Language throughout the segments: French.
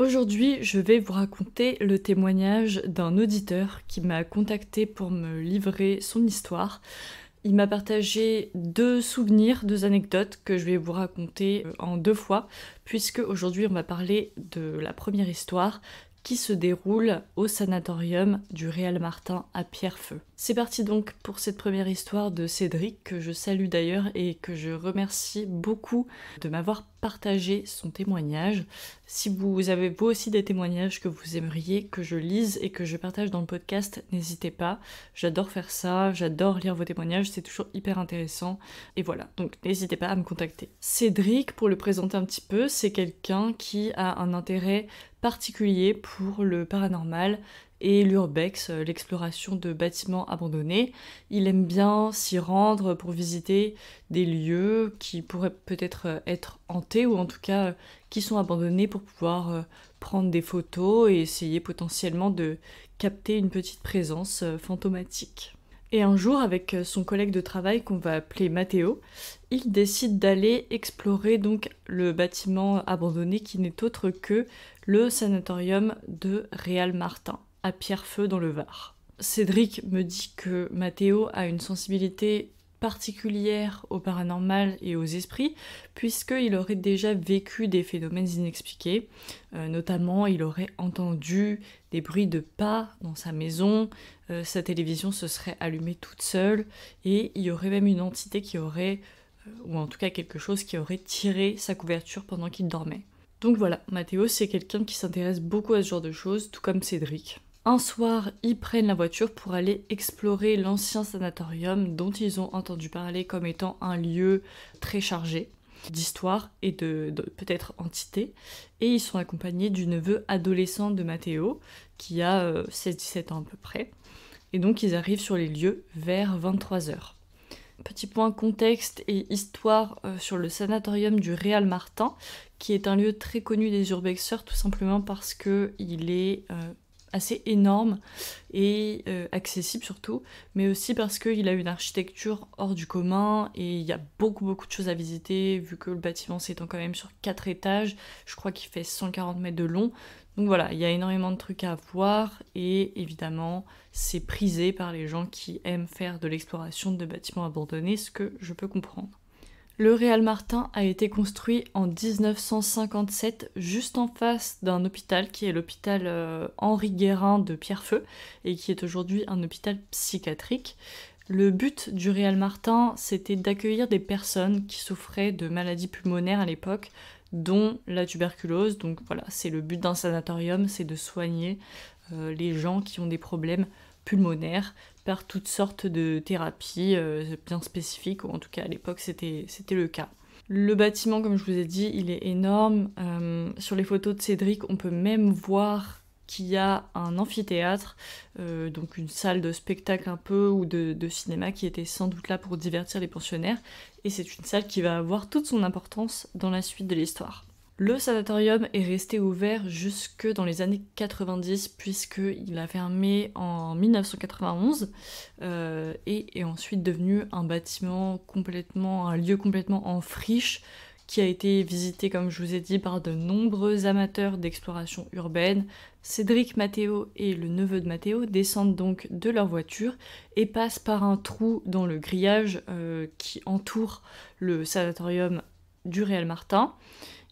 Aujourd'hui, je vais vous raconter le témoignage d'un auditeur qui m'a contacté pour me livrer son histoire. Il m'a partagé deux souvenirs, deux anecdotes que je vais vous raconter euh, en deux fois, puisque aujourd'hui on va parler de la première histoire qui se déroule au sanatorium du Réal Martin à Pierrefeu. C'est parti donc pour cette première histoire de Cédric, que je salue d'ailleurs et que je remercie beaucoup de m'avoir partagé son témoignage. Si vous avez vous aussi des témoignages que vous aimeriez que je lise et que je partage dans le podcast, n'hésitez pas. J'adore faire ça, j'adore lire vos témoignages, c'est toujours hyper intéressant. Et voilà, donc n'hésitez pas à me contacter. Cédric, pour le présenter un petit peu, c'est quelqu'un qui a un intérêt particulier pour le paranormal, et l'urbex, euh, l'exploration de bâtiments abandonnés. Il aime bien s'y rendre pour visiter des lieux qui pourraient peut-être euh, être hantés ou en tout cas euh, qui sont abandonnés pour pouvoir prendre des photos et essayer potentiellement de capter une petite présence fantomatique. Et un jour, avec son collègue de travail qu'on va appeler Matteo, il décide d'aller explorer donc le bâtiment abandonné qui n'est autre que le sanatorium de Real Martin à feu dans le Var. Cédric me dit que Mathéo a une sensibilité particulière au paranormal et aux esprits, puisqu'il aurait déjà vécu des phénomènes inexpliqués. Euh, notamment, il aurait entendu des bruits de pas dans sa maison, euh, sa télévision se serait allumée toute seule, et il y aurait même une entité qui aurait, euh, ou en tout cas quelque chose qui aurait tiré sa couverture pendant qu'il dormait. Donc voilà, Mathéo, c'est quelqu'un qui s'intéresse beaucoup à ce genre de choses, tout comme Cédric. Un soir, ils prennent la voiture pour aller explorer l'ancien sanatorium dont ils ont entendu parler comme étant un lieu très chargé d'histoire et de, peut-être entité. Et ils sont accompagnés du neveu adolescent de Matteo, qui a 16-17 euh, ans à peu près. Et donc ils arrivent sur les lieux vers 23h. Petit point contexte et histoire euh, sur le sanatorium du Real Martin, qui est un lieu très connu des urbexeurs tout simplement parce que il est euh, assez énorme et euh, accessible surtout, mais aussi parce qu'il a une architecture hors du commun et il y a beaucoup beaucoup de choses à visiter vu que le bâtiment s'étend quand même sur 4 étages, je crois qu'il fait 140 mètres de long. Donc voilà, il y a énormément de trucs à voir et évidemment c'est prisé par les gens qui aiment faire de l'exploration de bâtiments abandonnés, ce que je peux comprendre. Le Real Martin a été construit en 1957 juste en face d'un hôpital qui est l'hôpital euh, Henri Guérin de Pierrefeu et qui est aujourd'hui un hôpital psychiatrique. Le but du Real Martin, c'était d'accueillir des personnes qui souffraient de maladies pulmonaires à l'époque, dont la tuberculose. Donc voilà, c'est le but d'un sanatorium, c'est de soigner euh, les gens qui ont des problèmes pulmonaires, toutes sortes de thérapies euh, bien spécifiques, ou en tout cas à l'époque c'était le cas. Le bâtiment, comme je vous ai dit, il est énorme. Euh, sur les photos de Cédric, on peut même voir qu'il y a un amphithéâtre, euh, donc une salle de spectacle un peu ou de, cinéma qui était sans doute là pour divertir les pensionnaires. Et c'est une salle qui va avoir toute son importance dans la suite de l'histoire. Le sanatorium est resté ouvert jusque dans les années 90 puisqu'il a fermé en 1991 euh, et est ensuite devenu un bâtiment complètement, un lieu complètement en friche qui a été visité, comme je vous ai dit, par de nombreux amateurs d'exploration urbaine. Cédric Matteo et le neveu de Matteo descendent donc de leur voiture et passent par un trou dans le grillage euh, qui entoure le sanatorium du Réal Martin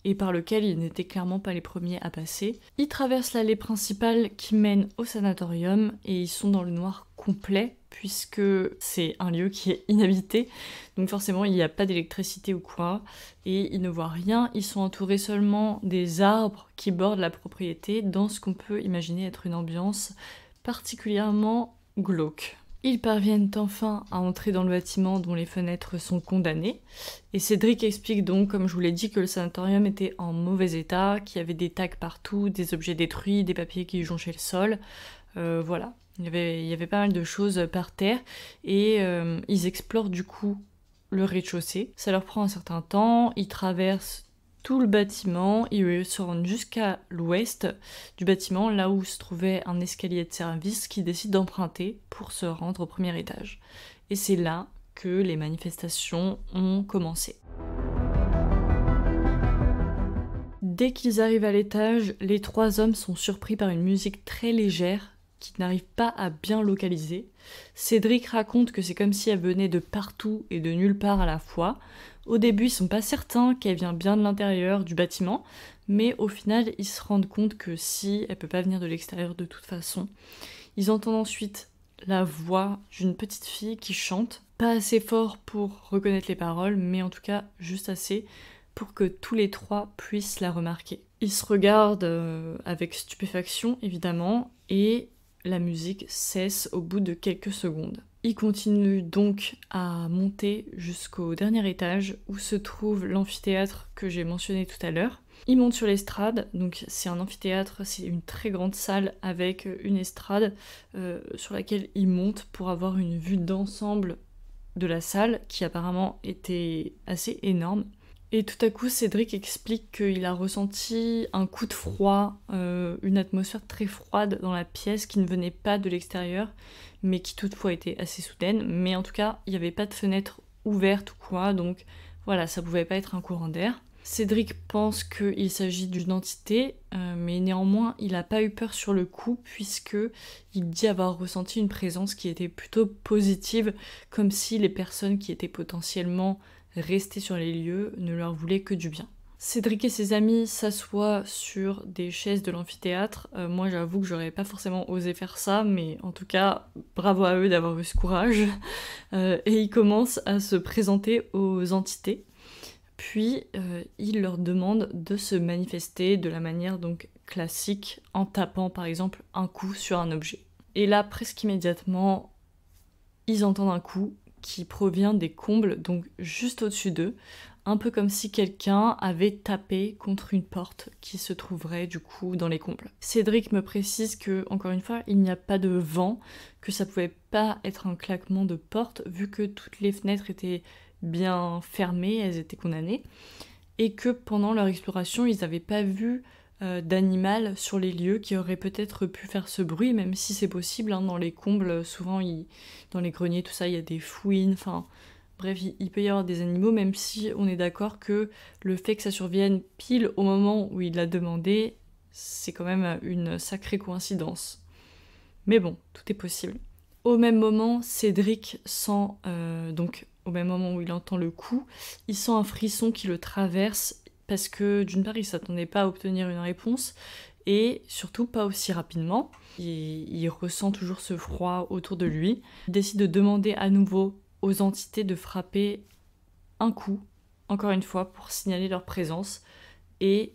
et par lequel ils n'étaient clairement pas les premiers à passer. Ils traversent l'allée principale qui mène au sanatorium et ils sont dans le noir complet puisque c'est un lieu qui est inhabité, donc forcément il n'y a pas d'électricité ou quoi, et ils ne voient rien, ils sont entourés seulement des arbres qui bordent la propriété dans ce qu'on peut imaginer être une ambiance particulièrement glauque. Ils parviennent enfin à entrer dans le bâtiment dont les fenêtres sont condamnées. Et Cédric explique donc, comme je vous l'ai dit, que le sanatorium était en mauvais état, qu'il y avait des tags partout, des objets détruits, des papiers qui jonchaient le sol. Euh, voilà, il y, avait, pas mal de choses par terre. Et euh, ils explorent du coup le rez-de-chaussée. Ça leur prend un certain temps, ils traversent tout le bâtiment. Ils se rendent jusqu'à l'ouest du bâtiment, là où se trouvait un escalier de service qu'ils décident d'emprunter pour se rendre au premier étage. Et c'est là que les manifestations ont commencé. Dès qu'ils arrivent à l'étage, les trois hommes sont surpris par une musique très légère qui n'arrive pas à bien localiser. Cédric raconte que c'est comme si elle venait de partout et de nulle part à la fois. Au début, ils sont pas certains qu'elle vient bien de l'intérieur du bâtiment, mais au final, ils se rendent compte que si elle peut pas venir de l'extérieur de toute façon. Ils entendent ensuite la voix d'une petite fille qui chante, pas assez fort pour reconnaître les paroles, mais en tout cas juste assez pour que tous les trois puissent la remarquer. Ils se regardent euh, avec stupéfaction, évidemment, et la musique cesse au bout de quelques secondes. Il continue donc à monter jusqu'au dernier étage où se trouve l'amphithéâtre que j'ai mentionné tout à l'heure. Il monte sur l'estrade, donc c'est un amphithéâtre, c'est une très grande salle avec une estrade euh, sur laquelle il monte pour avoir une vue d'ensemble de la salle qui apparemment était assez énorme. Et tout à coup, Cédric explique qu'il a ressenti un coup de froid, euh, une atmosphère très froide dans la pièce qui ne venait pas de l'extérieur, mais qui toutefois était assez soudaine. Mais en tout cas, il n'y avait pas de fenêtre ouverte ou quoi, donc voilà, ça pouvait pas être un courant d'air. Cédric pense qu'il s'agit d'une entité, euh, mais néanmoins il n'a pas eu peur sur le coup puisque il dit avoir ressenti une présence qui était plutôt positive, comme si les personnes qui étaient potentiellement rester sur les lieux ne leur voulait que du bien. Cédric et ses amis s'assoient sur des chaises de l'amphithéâtre. Euh, moi, j'avoue que j'aurais pas forcément osé faire ça, mais en tout cas, bravo à eux d'avoir eu ce courage. Euh, et ils commencent à se présenter aux entités. Puis, euh, ils leur demandent de se manifester de la manière donc classique, en tapant par exemple un coup sur un objet. Et là, presque immédiatement, ils entendent un coup, qui provient des combles, donc juste au-dessus d'eux, un peu comme si quelqu'un avait tapé contre une porte qui se trouverait du coup dans les combles. Cédric me précise que, encore une fois, il n'y a pas de vent, que ça pouvait pas être un claquement de porte vu que toutes les fenêtres étaient bien fermées, elles étaient condamnées, et que pendant leur exploration, ils n'avaient pas vu euh, d'animal sur les lieux qui auraient peut-être pu faire ce bruit, même si c'est possible. Hein, dans les combles, souvent, dans les greniers, tout ça, il y a des fouines. Enfin, bref, il, peut y avoir des animaux, même si on est d'accord que le fait que ça survienne pile au moment où il l'a demandé, c'est quand même une sacrée coïncidence. Mais bon, tout est possible. Au même moment, Cédric sent, euh, donc au même moment où il entend le coup, il sent un frisson qui le traverse parce que d'une part, ne s'attendait pas à obtenir une réponse et surtout pas aussi rapidement. Il, ressent toujours ce froid autour de lui. Il décide de demander à nouveau aux entités de frapper un coup, encore une fois, pour signaler leur présence. Et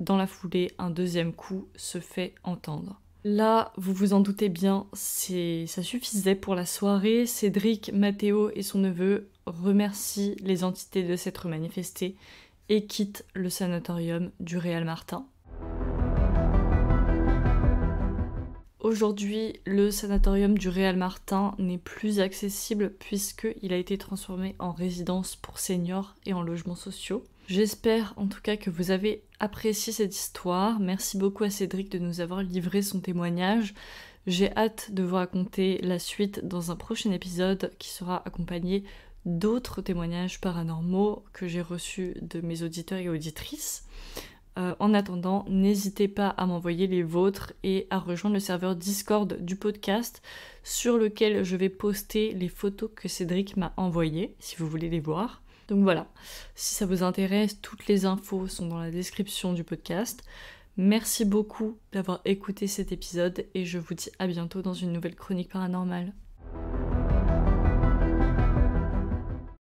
dans la foulée, un deuxième coup se fait entendre. Là, vous vous en doutez bien, ça suffisait pour la soirée. Cédric, Mathéo et son neveu remercient les entités de s'être manifestées et quitte le sanatorium du Real Martin. Aujourd'hui, le sanatorium du Real Martin n'est plus accessible puisqu'il a été transformé en résidence pour seniors et en logements sociaux. J'espère en tout cas que vous avez apprécié cette histoire. Merci beaucoup à Cédric de nous avoir livré son témoignage. J'ai hâte de vous raconter la suite dans un prochain épisode qui sera accompagné d'autres témoignages paranormaux que j'ai reçus de mes auditeurs et auditrices. Euh, en attendant, n'hésitez pas à m'envoyer les vôtres et à rejoindre le serveur Discord du podcast sur lequel je vais poster les photos que Cédric m'a envoyées, si vous voulez les voir. Donc voilà, si ça vous intéresse, toutes les infos sont dans la description du podcast. Merci beaucoup d'avoir écouté cet épisode et je vous dis à bientôt dans une nouvelle chronique paranormale.